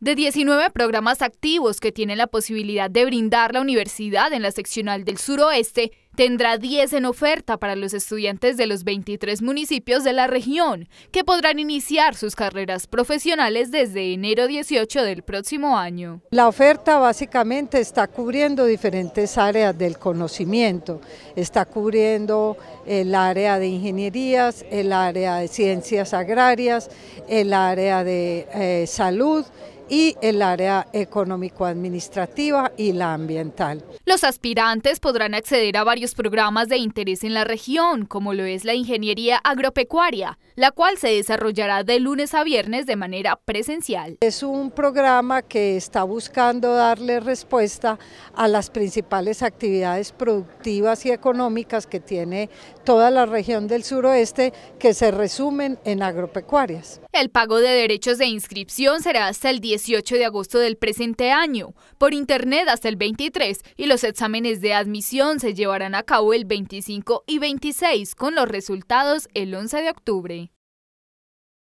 De 19 programas activos que tiene la posibilidad de brindar la universidad en la seccional del suroeste, tendrá 10 en oferta para los estudiantes de los 23 municipios de la región, que podrán iniciar sus carreras profesionales desde enero 18 del próximo año. La oferta básicamente está cubriendo diferentes áreas del conocimiento, está cubriendo el área de ingenierías, el área de ciencias agrarias, el área de eh, salud, y el área económico-administrativa y la ambiental. Los aspirantes podrán acceder a varios programas de interés en la región, como lo es la ingeniería agropecuaria, la cual se desarrollará de lunes a viernes de manera presencial. Es un programa que está buscando darle respuesta a las principales actividades productivas y económicas que tiene toda la región del suroeste, que se resumen en agropecuarias. El pago de derechos de inscripción será hasta el 10 18 de agosto del presente año, por Internet hasta el 23 y los exámenes de admisión se llevarán a cabo el 25 y 26 con los resultados el 11 de octubre.